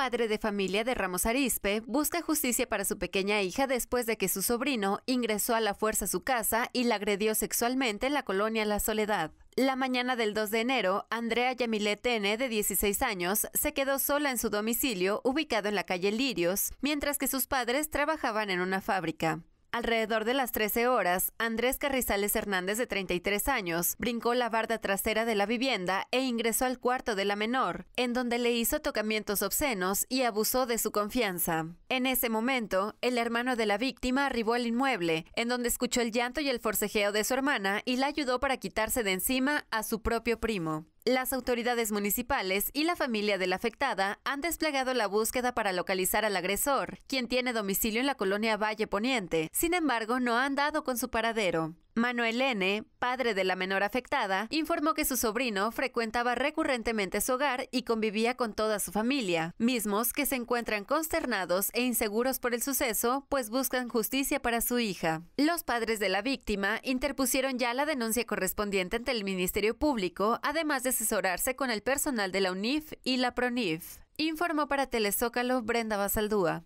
padre de familia de Ramos Arispe busca justicia para su pequeña hija después de que su sobrino ingresó a la fuerza a su casa y la agredió sexualmente en la colonia La Soledad. La mañana del 2 de enero, Andrea Yamilet N., de 16 años, se quedó sola en su domicilio ubicado en la calle Lirios, mientras que sus padres trabajaban en una fábrica. Alrededor de las 13 horas, Andrés Carrizales Hernández, de 33 años, brincó la barda trasera de la vivienda e ingresó al cuarto de la menor, en donde le hizo tocamientos obscenos y abusó de su confianza. En ese momento, el hermano de la víctima arribó al inmueble, en donde escuchó el llanto y el forcejeo de su hermana y la ayudó para quitarse de encima a su propio primo. Las autoridades municipales y la familia de la afectada han desplegado la búsqueda para localizar al agresor, quien tiene domicilio en la colonia Valle Poniente. Sin embargo, no han dado con su paradero. Manuel N., padre de la menor afectada, informó que su sobrino frecuentaba recurrentemente su hogar y convivía con toda su familia, mismos que se encuentran consternados e inseguros por el suceso, pues buscan justicia para su hija. Los padres de la víctima interpusieron ya la denuncia correspondiente ante el Ministerio Público, además de asesorarse con el personal de la UNIF y la PRONIF. Informó para Telezócalo Brenda Basaldúa.